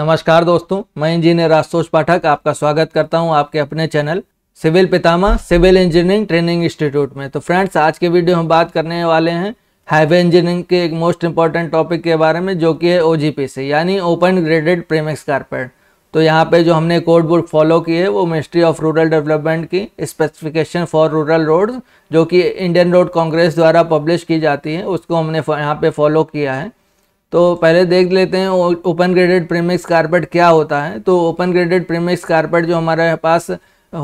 नमस्कार दोस्तों मैं इंजीनियर आशुतोष पाठक आपका स्वागत करता हूं आपके अपने चैनल सिविल पितामा सिविल इंजीनियरिंग ट्रेनिंग इंस्टीट्यूट में तो फ्रेंड्स आज के वीडियो हम बात करने वाले हैं हाईवे इंजीनियरिंग के एक मोस्ट इंपॉर्टेंट टॉपिक के बारे में जो कि है ओ से यानी ओपन ग्रेडेड प्रेमिक्स कारपेट तो यहाँ पर जो हमने कोड बुक फॉलो की है वो मिनिस्ट्री ऑफ रूरल डेवलपमेंट की स्पेसिफिकेशन फॉर रूरल रोड जो कि इंडियन रोड कांग्रेस द्वारा पब्लिश की जाती है उसको हमने यहाँ पर फॉलो किया है तो पहले देख लेते हैं ओपन ग्रेडेड प्रीमिक्स कारपेट क्या होता है तो ओपन ग्रेडेड प्रीमिक्स कारपेट जो हमारे पास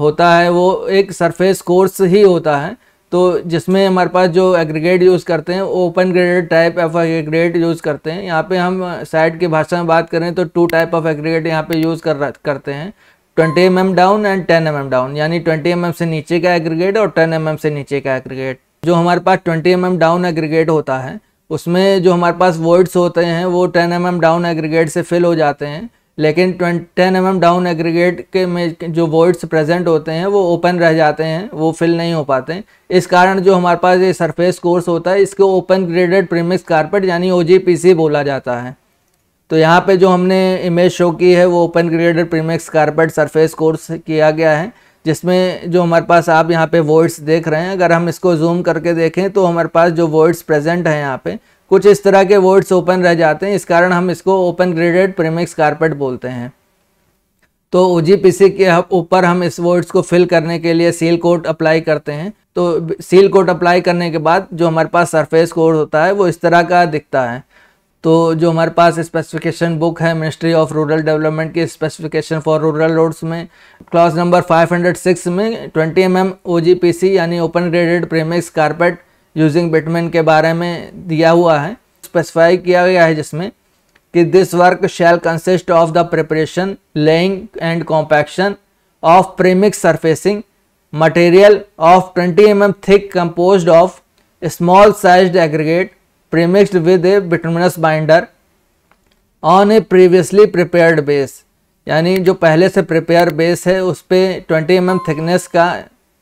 होता है वो एक सरफेस कोर्स ही होता है तो जिसमें हमारे पास जो एग्रीगेट यूज़ करते हैं open graded type of aggregate use करते हैं यहाँ पे हम साइड की भाषा में बात करें तो टू टाइप ऑफ एग्रीगेट यहाँ पे यूज़ कर करते हैं twenty M M down and ten M M down यानी ट्वेंटी एम एम से नीचे का एग्रीगेट और टेन एम एम से नीचे का एग्रीगेट जो हमारे पास twenty M M down aggregate होता है उसमें जो हमारे पास वर्ड्स होते हैं वो ten M mm down aggregate से फिल हो जाते हैं लेकिन ten M mm down aggregate के में जो वर्ड्स प्रेजेंट होते हैं वो ओपन रह जाते हैं वो फिल नहीं हो पाते हैं इस कारण जो हमारे पास ये सरफेस कोर्स होता है इसको ओपन ग्रेडेड प्रीमिक्स कारपेट यानी ओ बोला जाता है तो यहाँ पे जो हमने इमेज शो की है वो open graded premix carpet surface course किया गया है जिसमें जो हमारे पास आप यहाँ पे वर्ड्स देख रहे हैं अगर हम इसको जूम करके देखें तो हमारे पास जो वर्ड्स प्रेजेंट हैं यहाँ पे कुछ इस तरह के वर्ड्स ओपन रह जाते हैं इस कारण हम इसको ओपन ग्रेडेड प्रीमिक्स कारपेट बोलते हैं तो ओ के ऊपर हम इस वर्ड्स को फिल करने के लिए सील कोट अप्लाई करते हैं तो सील कोट अप्लाई करने के बाद जो हमारे पास सरफेस कोड होता है वो इस तरह का दिखता है तो जो हमारे पास स्पेसिफिकेशन बुक है मिनिस्ट्री ऑफ रूरल डेवलपमेंट की स्पेसिफिकेशन फॉर रूरल रोड्स में क्लास नंबर 506 में 20 एम एम यानी open graded premix carpet using bitumen के बारे में दिया हुआ है स्पेसिफाई किया गया है जिसमें कि this work shall consist of the preparation laying and compaction of premix surfacing material of 20 M M thick compose of small size aggregate premixed with a bituminous binder on a previously prepared base यानी जो पहले से prepare base है उस पर twenty M M thickness का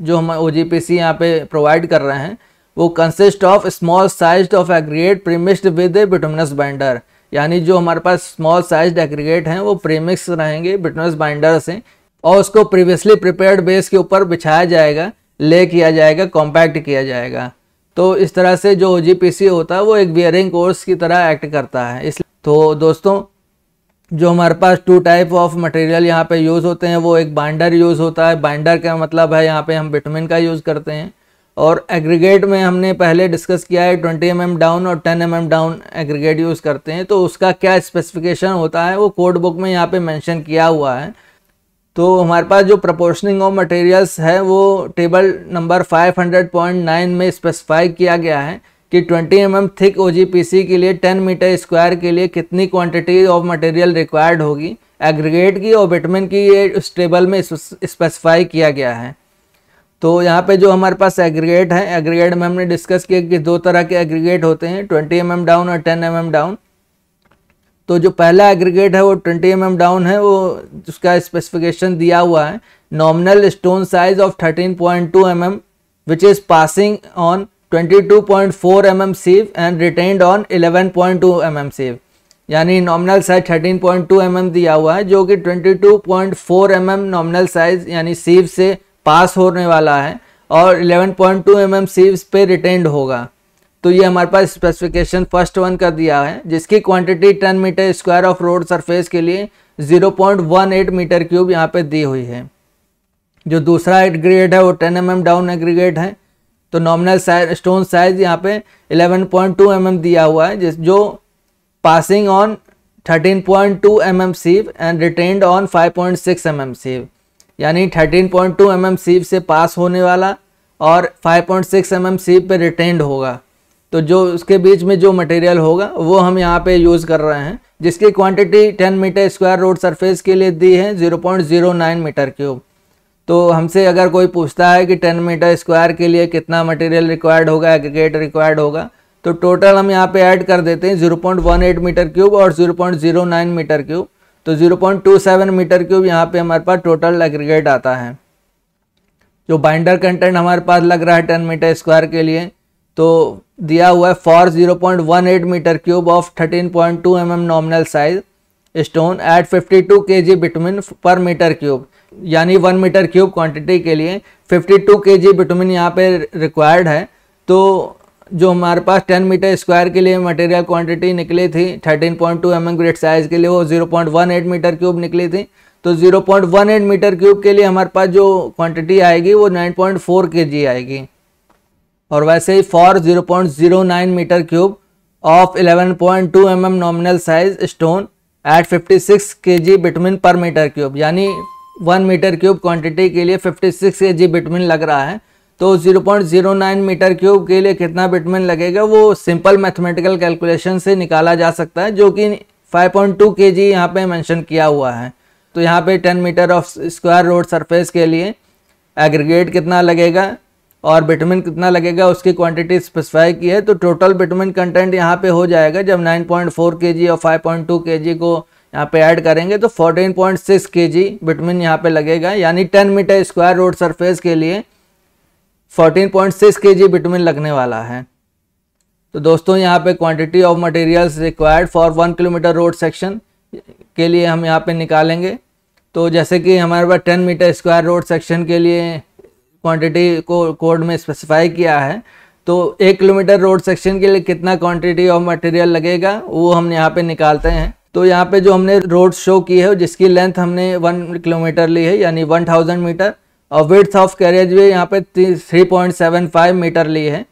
जो हम ओ जी पी सी यहाँ पे प्रोवाइड कर रहे हैं वो consist of small size of aggregate premixed with a bituminous binder यानी जो हमारे पास स्मॉल साइज एग्रीगेट हैं वो प्रीमिक्स रहेंगे बिटोमिनस बाइंडर से और उसको प्रीवियसली प्रिपेयर्ड बेस के ऊपर बिछाया जाएगा ले किया जाएगा कॉम्पैक्ट किया जाएगा तो इस तरह से जो जी होता है वो एक बियरिंग कोर्स की तरह एक्ट करता है इसलिए तो दोस्तों जो हमारे पास टू टाइप ऑफ मटेरियल यहाँ पे यूज़ होते हैं वो एक बाइंडर यूज़ होता है बाइंडर का मतलब है यहाँ पे हम विटामिन का यूज़ करते हैं और एग्रीगेट में हमने पहले डिस्कस किया है ट्वेंटी एम डाउन और ten M down aggregate use करते हैं तो उसका क्या स्पेसिफिकेशन होता है वो कोड बुक में यहाँ पर मैंशन किया हुआ है तो हमारे पास जो प्रपोर्शनिंग ऑफ मटेरियल्स है वो टेबल नंबर 500.9 में स्पेसिफाई किया गया है कि 20 एम mm थिक ओ के लिए 10 मीटर स्क्वायर के लिए कितनी क्वांटिटी ऑफ मटेरियल रिक्वायर्ड होगी एग्रीगेट की और बिटमिन की ये उस टेबल में स्पेसिफाई किया गया है तो यहाँ पे जो हमारे पास एग्रीगेट है एग्रीगेट में हमने डिस्कस किया कि दो तरह के एग्रीगेट होते हैं 20 एम mm डाउन और 10 एम mm डाउन तो जो पहला एग्रीगेट है वो 20 एम mm डाउन है वो उसका स्पेसिफिकेशन दिया हुआ है nominal stone size of 13.2 point two M point four M M sieve 22.4 mm on eleven point two M M sieve यानी nominal size 13.2 point two M M दिया हुआ है जो कि 22.4 point four M M nominal size यानी sieve से पास होने वाला है और 11.2 point two M M sieve पे रिटेंड होगा तो ये हमारे पास स्पेसिफिकेशन फर्स्ट वन का दिया है जिसकी quantity 10 metre square of road surface के लिए 0.18 मीटर क्यूब यहाँ पे दी हुई है जो दूसरा एग्रीगेट है वो 10 एम mm डाउन एग्रीगेट है तो नॉमिनल स्टोन साइज यहाँ पे 11.2 mm दिया हुआ है जिस जो passing on 13.2 point mm sieve and retained on 5.6 point mm sieve यानी 13.2 पॉइंट mm सीव से पास होने वाला और 5.6 पॉइंट mm सीव पे रिटेन्ड होगा तो जो उसके बीच में जो मटेरियल होगा वो हम यहाँ पे यूज़ कर रहे हैं जिसकी quantity 10 metre square road surface के लिए दी है 0.09 मीटर क्यूब तो हमसे अगर कोई पूछता है कि 10 मीटर स्क्वायर के लिए कितना मटेरियल रिक्वायर्ड होगा एग्रीगेट रिक्वायर्ड होगा तो टोटल हम यहाँ पे ऐड कर देते हैं जीरो मीटर क्यूब और जीरो मीटर क्यूब तो जीरो मीटर क्यूब यहाँ पर हमारे पास टोटल एग्रीगेट आता है जो बाइंडर कंटेंट हमारे पास लग रहा है टेन मीटर स्क्वायर के लिए तो दिया हुआ है for 0.18 metre cube of 13.2 point mm nominal size stone at 52 two K G bitumen per metre cube यानी वन मीटर क्यूब क्वांटिटी के लिए 52 टू के जी बिटमिन यहाँ पे रिक्वायर्ड है तो जो हमारे पास 10 मीटर स्क्वायर के लिए मटेरियल क्वांटिटी निकली थी 13.2 point two M grade size के लिए वो 0.18 मीटर क्यूब निकली थी तो 0.18 मीटर क्यूब के लिए हमारे पास जो क्वांटिटी आएगी वो 9.4 पॉइंट आएगी और वैसे ही for zero zero point nine metre cube of eleven point two M M nominal size stone at fifty six K G bitumen per metre cube यानी वन मीटर क्यूब क्वांटिटी के लिए fifty six K G बिटमिन लग रहा है तो zero zero point nine metre cube के लिए कितना बिटमिन लगेगा वो सिंपल मैथमेटिकल कैलकुलेशन से निकाला जा सकता है जो कि five point two K G यहाँ पर मैंशन किया हुआ है तो यहाँ पे ten metre of square road surface के लिए एग्रीगेट कितना लगेगा और विटामिन कितना लगेगा उसकी क्वांटिटी स्पेसिफाई की है तो टोटल विटामिन कंटेंट यहाँ पे हो जाएगा जब 9.4 पॉइंट और 5.2 पॉइंट को यहाँ पे ऐड करेंगे तो 14.6 पॉइंट केजी विटामिन यहाँ पे लगेगा यानी 10 मीटर स्क्वायर रोड सरफेस के लिए 14.6 पॉइंट केजी विटामिन लगने वाला है तो दोस्तों यहाँ पे quantity of materials required for one kilometre road section के लिए हम यहाँ पे निकालेंगे तो जैसे कि हमारे पास ten metre square road section के लिए क्वांटिटी को कोड में स्पेसिफाई किया है तो एक किलोमीटर रोड सेक्शन के लिए कितना क्वांटिटी ऑफ मटेरियल लगेगा वो हम यहाँ पे निकालते हैं तो यहाँ पे जो हमने रोड शो की है जिसकी लेंथ हमने वन किलोमीटर ली है यानी वन थाउजेंड मीटर और विथ ऑफ कैरेज भी यहाँ पे three point seven five metre ली है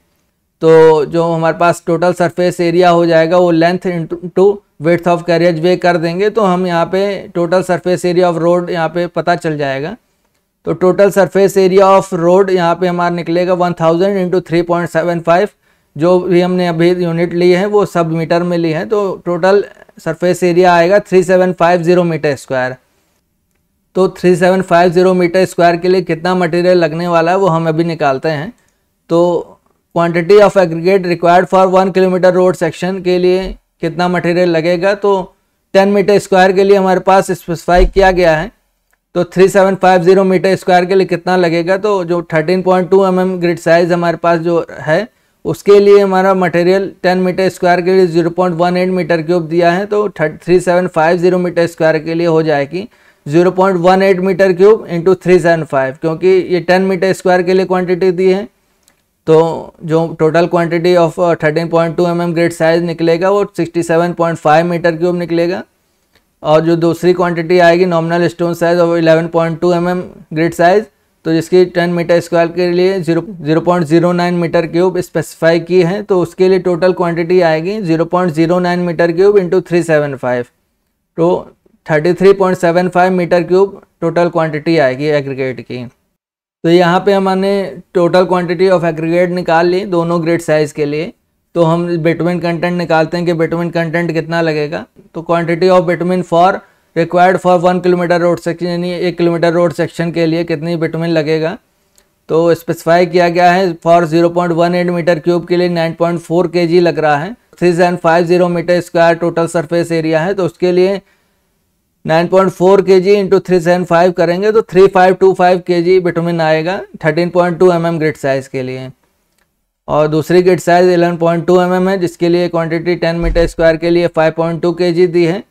तो जो हमारे पास टोटल सरफेस एरिया हो जाएगा वो length into width of carriage way कर देंगे तो हम यहाँ पे total surface area of road यहाँ पे पता चल जाएगा तो total surface area of road यहाँ पे हमारा निकलेगा 1000 थाउजेंड इंटू थ्री जो भी हमने अभी यूनिट ली है वो सब मीटर में ली है तो टोटल सरफेस एरिया आएगा 3750 मीटर स्क्वायर तो 3750 मीटर स्क्वायर के लिए कितना मटेरियल लगने वाला है वो हम अभी निकालते हैं तो quantity of aggregate required for one kilometre road section के लिए कितना मटेरियल लगेगा तो 10 मीटर स्क्वायर के लिए हमारे पास स्पेसिफाई किया गया है तो 3750 मीटर स्क्वायर के लिए कितना लगेगा तो जो 13.2 पॉइंट mm ग्रिड साइज हमारे पास जो है उसके लिए हमारा मटेरियल 10 मीटर स्क्वायर के लिए 0.18 मीटर क्यूब दिया है तो 3750 मीटर स्क्वायर के लिए हो जाएगी 0.18 मीटर क्यूब इंटू थ्री क्योंकि ये 10 मीटर स्क्वायर के लिए क्वांटिटी दी है तो जो total quantity of 13.2 point mm grade size निकलेगा वो 67.5 मीटर क्यूब निकलेगा और जो दूसरी क्वांटिटी आएगी नॉमिनल स्टोन साइज और eleven point two M M grade size तो जिसकी 10 मीटर स्क्वायर के लिए zero zero point zero nine metre cube specify की है तो उसके लिए टोटल क्वांटिटी आएगी zero point zero nine metre cube into three seven five तो thirty three point seven five metre cube total quantity आएगी एग्रीगेट की तो यहाँ पे हमने टोटल क्वांटिटी ऑफ एग्रीगेट निकाल ली दोनों ग्रेड साइज़ के लिए तो हम बिटमिन कंटेंट निकालते हैं कि बिटमिन कंटेंट कितना लगेगा तो quantity of bitumen for required for one kilometre road section यानी एक किलोमीटर रोड सेक्शन के लिए कितनी बिटमिन लगेगा तो स्पेसिफाई किया गया है फॉर एट मीटर क्यूब के लिए के जी लग रहा है zero metre square total surface area है तो उसके लिए 9.4 G into three seven five करेंगे तो 3525 जी बिटुमिन आएगा 13.2 एम ग्रिड साइज के लिए और दूसरी किट साइज 11.2 पॉइंट mm है जिसके लिए क्वांटिटी 10 मीटर स्क्वायर के लिए 5.2 पॉइंट दी है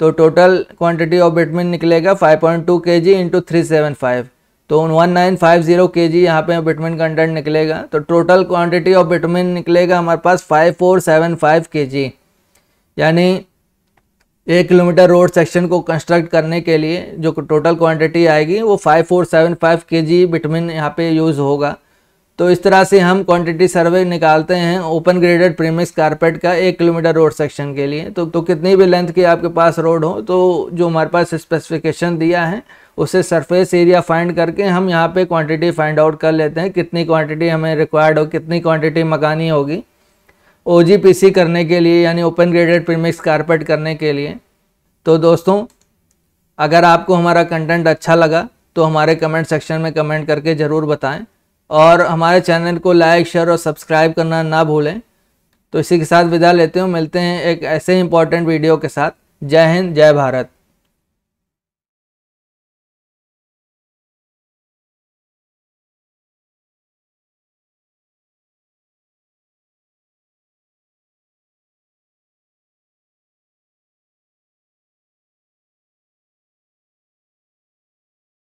तो टोटल क्वांटिटी ऑफ बिटमिन निकलेगा 5.2 point two K G into three seven five तो one nine five zero K G यहाँ पर बिटमिन कंटेंट निकलेगा तो टोटल क्वांटिटी ऑफ बिटमिन निकलेगा हमारे पास five four seven five K G यानी एक किलोमीटर रोड सेक्शन को कंस्ट्रक्ट करने के लिए जो टोटल क्वांटिटी आएगी वो five four seven five K G बिटमिन यहाँ पर यूज़ होगा तो इस तरह से हम क्वांटिटी सर्वे निकालते हैं ओपन ग्रेडेड प्रीमिक्स कारपेट का एक किलोमीटर रोड सेक्शन के लिए तो तो कितनी भी लेंथ की आपके पास रोड हो तो जो हमारे पास स्पेसिफिकेशन दिया है उसे सरफेस एरिया फाइंड करके हम यहाँ पे क्वांटिटी फाइंड आउट कर लेते हैं कितनी क्वांटिटी हमें रिक्वायर्ड हो कितनी क्वांटिटी मकानी होगी ओ करने के लिए यानी ओपन ग्रेडेड प्रीमिक्स कारपेट करने के लिए तो दोस्तों अगर आपको हमारा कंटेंट अच्छा लगा तो हमारे कमेंट सेक्शन में कमेंट करके ज़रूर बताएँ और हमारे चैनल को लाइक शेयर और सब्सक्राइब करना ना भूलें तो इसी के साथ विदा लेते हूँ मिलते हैं एक ऐसे इंपॉर्टेंट वीडियो के साथ जय हिंद जय भारत